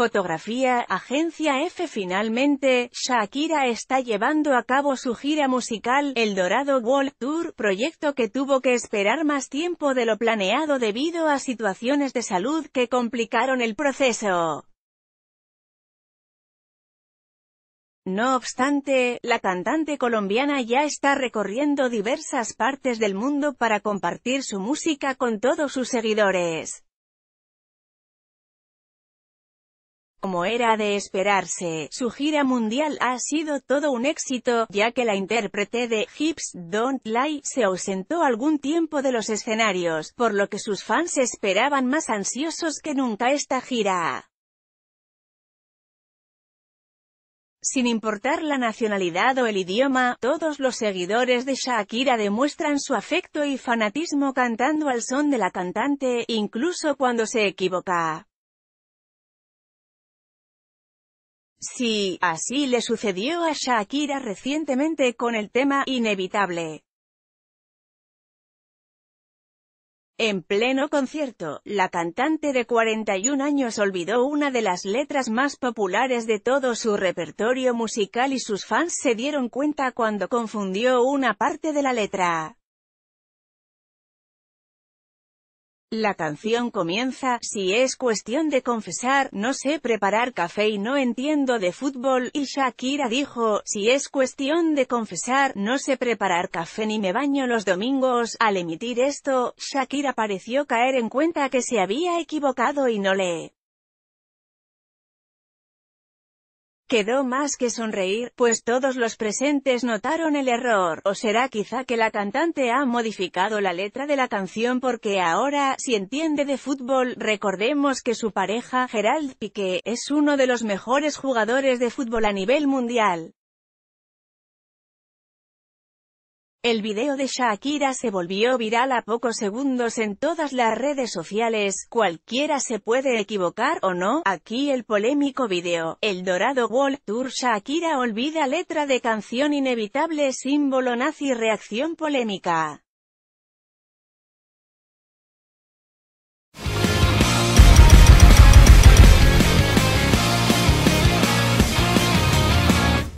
Fotografía, Agencia F Finalmente, Shakira está llevando a cabo su gira musical, El Dorado World Tour, proyecto que tuvo que esperar más tiempo de lo planeado debido a situaciones de salud que complicaron el proceso. No obstante, la cantante colombiana ya está recorriendo diversas partes del mundo para compartir su música con todos sus seguidores. Como era de esperarse, su gira mundial ha sido todo un éxito, ya que la intérprete de Hips Don't Lie se ausentó algún tiempo de los escenarios, por lo que sus fans esperaban más ansiosos que nunca esta gira. Sin importar la nacionalidad o el idioma, todos los seguidores de Shakira demuestran su afecto y fanatismo cantando al son de la cantante, incluso cuando se equivoca. Sí, así le sucedió a Shakira recientemente con el tema Inevitable. En pleno concierto, la cantante de 41 años olvidó una de las letras más populares de todo su repertorio musical y sus fans se dieron cuenta cuando confundió una parte de la letra. La canción comienza, si es cuestión de confesar, no sé preparar café y no entiendo de fútbol, y Shakira dijo, si es cuestión de confesar, no sé preparar café ni me baño los domingos. Al emitir esto, Shakira pareció caer en cuenta que se había equivocado y no le Quedó más que sonreír, pues todos los presentes notaron el error, o será quizá que la cantante ha modificado la letra de la canción porque ahora, si entiende de fútbol, recordemos que su pareja, Gerald Piqué, es uno de los mejores jugadores de fútbol a nivel mundial. El video de Shakira se volvió viral a pocos segundos en todas las redes sociales, cualquiera se puede equivocar o no, aquí el polémico video, El Dorado Wall Tour Shakira olvida letra de canción inevitable símbolo nazi reacción polémica.